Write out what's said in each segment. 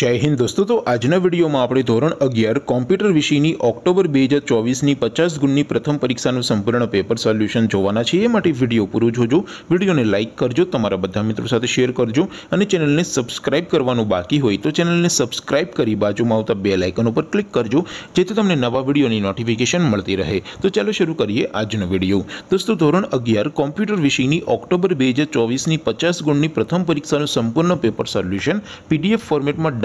जय हिंद दोस्तों तो आज ना वीडियो में आपरे ધોરણ 11 कंप्यूटर વિષયની ઓક્ટોબર 2024 ની 50 ગુણની પ્રથમ પરીક્ષાનું સંપૂર્ણ પેપર સોલ્યુશન જોવાના છીએ માટે વિડિયો પૂરો જોજો વિડિયોને લાઈક કરજો તમારા બધા મિત્રો સાથે શેર કરજો અને ચેનલને સબ્સ્ક્રાઇબ કરવાનું બાકી હોય તો ચેનલને સબ્સ્ક્રાઇબ કરી બાજુમાં ઉત બેલ આઇકન ઉપર ક્લિક કરજો જેથી તમને નવા વીડિયોની નોટિફિકેશન મળતી રહે તો ચાલું શરૂ કરીએ આજનો વિડિયો दोस्तों ધોરણ 11 કમ્પ્યુટર વિષયની ઓક્ટોબર 2024 ની 50 ગુણની પ્રથમ પરીક્ષાનું સંપૂર્ણ પેપર સોલ્યુશન PDF ફોર્મેટમાં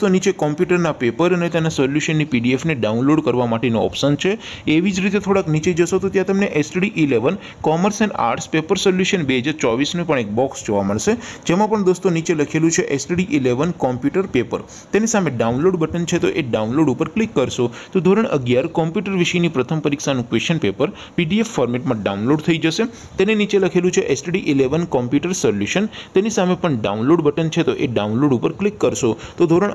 તો નીચે કમ્પ્યુટર ના પેપર અને તેના સોલ્યુશન ની પીડીએફ ને ડાઉનલોડ કરવા માટે નો ઓપ્શન છે એવી જ રીતે થોડક નીચે જશો તો ત્યાં તમને STD 11 commerce and arts paper solution 2024 માં પણ એક બોક્સ જોવા મળશે જેમાં પણ દોસ્તો નીચે લખેલું છે STD 11 કમ્પ્યુટર પેપર તેની સામે ડાઉનલોડ બટન છે તો એ ડાઉનલોડ ઉપર ક્લિક કરશો તો ધોરણ 11 કમ્પ્યુટર વિષય ની પ્રથમ પરીક્ષા નું ક્વેશ્ચન પેપર પીડીએફ ફોર્મેટ માં ડાઉનલોડ થઈ જશે તેની નીચે લખેલું છે STD 11 કમ્પ્યુટર સોલ્યુશન તેની સામે પણ ડાઉનલોડ બટન છે તો એ ડાઉનલોડ ઉપર ક્લિક કરશો તો ધોરણ